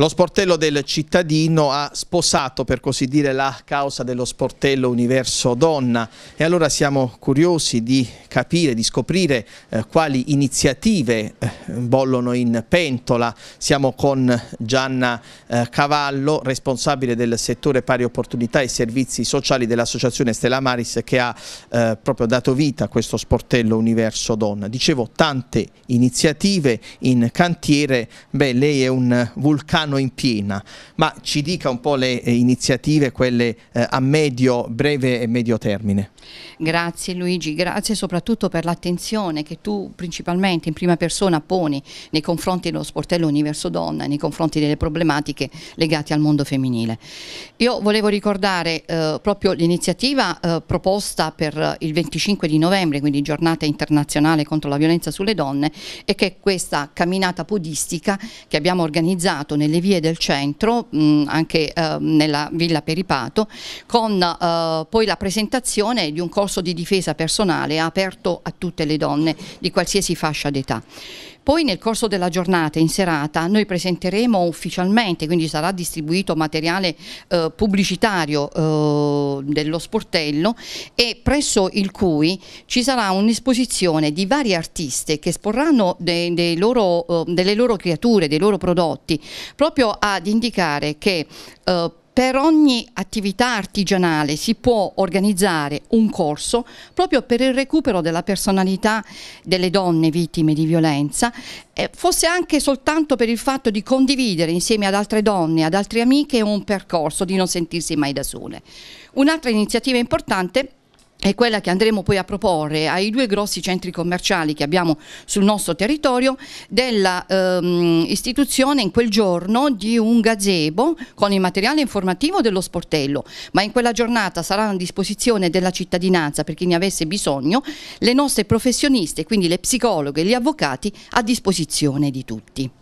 lo sportello del cittadino ha sposato per così dire la causa dello sportello universo donna e allora siamo curiosi di capire, di scoprire eh, quali iniziative eh, bollono in pentola. Siamo con Gianna eh, Cavallo, responsabile del settore pari opportunità e servizi sociali dell'associazione Stella Maris che ha eh, proprio dato vita a questo sportello universo donna. Dicevo tante iniziative in cantiere, beh lei è un vulcano piano in piena, ma ci dica un po' le eh, iniziative, quelle eh, a medio, breve e medio termine. Grazie Luigi, grazie soprattutto per l'attenzione che tu principalmente in prima persona poni nei confronti dello sportello Universo Donna e nei confronti delle problematiche legate al mondo femminile. Io volevo ricordare eh, proprio l'iniziativa eh, proposta per il 25 di novembre, quindi giornata internazionale contro la violenza sulle donne, e che è questa camminata podistica che abbiamo organizzato nelle nelle vie del centro, mh, anche eh, nella Villa Peripato, con eh, poi la presentazione di un corso di difesa personale aperto a tutte le donne di qualsiasi fascia d'età. Poi nel corso della giornata, in serata, noi presenteremo ufficialmente, quindi sarà distribuito materiale eh, pubblicitario eh, dello sportello e presso il cui ci sarà un'esposizione di vari artiste che esporranno dei, dei loro, eh, delle loro creature, dei loro prodotti, proprio ad indicare che eh, per ogni attività artigianale si può organizzare un corso proprio per il recupero della personalità delle donne vittime di violenza, eh, fosse anche soltanto per il fatto di condividere insieme ad altre donne, ad altre amiche un percorso, di non sentirsi mai da sole. Un'altra iniziativa importante è è quella che andremo poi a proporre ai due grossi centri commerciali che abbiamo sul nostro territorio dell'istituzione ehm, in quel giorno di un gazebo con il materiale informativo dello sportello, ma in quella giornata saranno a disposizione della cittadinanza per chi ne avesse bisogno le nostre professioniste, quindi le psicologhe e gli avvocati a disposizione di tutti.